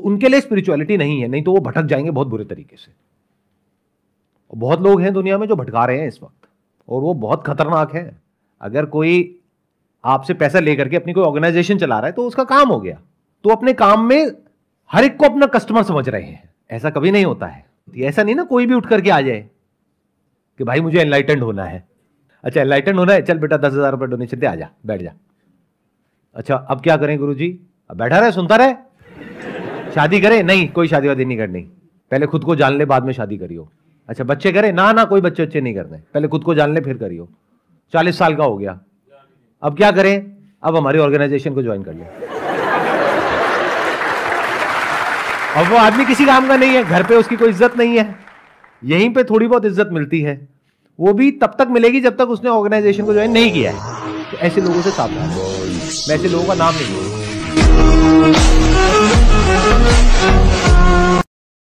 तो उनके लिए स्पिरिचुअलिटी नहीं है नहीं तो वो भटक जाएंगे बहुत बुरे तरीके से और बहुत लोग हैं दुनिया में जो भटका रहे हैं इस वक्त और वो बहुत खतरनाक है अगर कोई आपसे पैसा लेकर के अपनी कोई ऑर्गेनाइजेशन चला रहा है तो उसका काम हो गया तो अपने काम में हर एक को अपना कस्टमर समझ रहे हैं ऐसा कभी नहीं होता है ऐसा नहीं ना कोई भी उठ करके आ जाए कि भाई मुझे एनलाइटेंड होना है अच्छा एनलाइटेंड होना है चल बेटा दस हजार रुपये डोनेशन दे आ जा बैठ जा अच्छा अब क्या करें गुरु जी अब बैठा रहे सुनता रहे शादी करे नहीं कोई शादी वादी नहीं करनी पहले खुद को जान ले बाद में शादी करियो अच्छा बच्चे करे ना ना कोई बच्चे बच्चे नहीं करने पहले खुद को जान ले फिर करियो चालीस साल का हो गया अब क्या करें अब हमारी ऑर्गेनाइजेशन को ज्वाइन कर लें अब वो आदमी किसी काम का नहीं है घर पे उसकी कोई इज्जत नहीं है यहीं पे थोड़ी बहुत इज्जत मिलती है वो भी तब तक मिलेगी जब तक उसने ऑर्गेनाइजेशन को ज्वाइन नहीं किया है तो ऐसे लोगों से सावधान मैं ऐसे लोगों का नाम नहीं लूंगा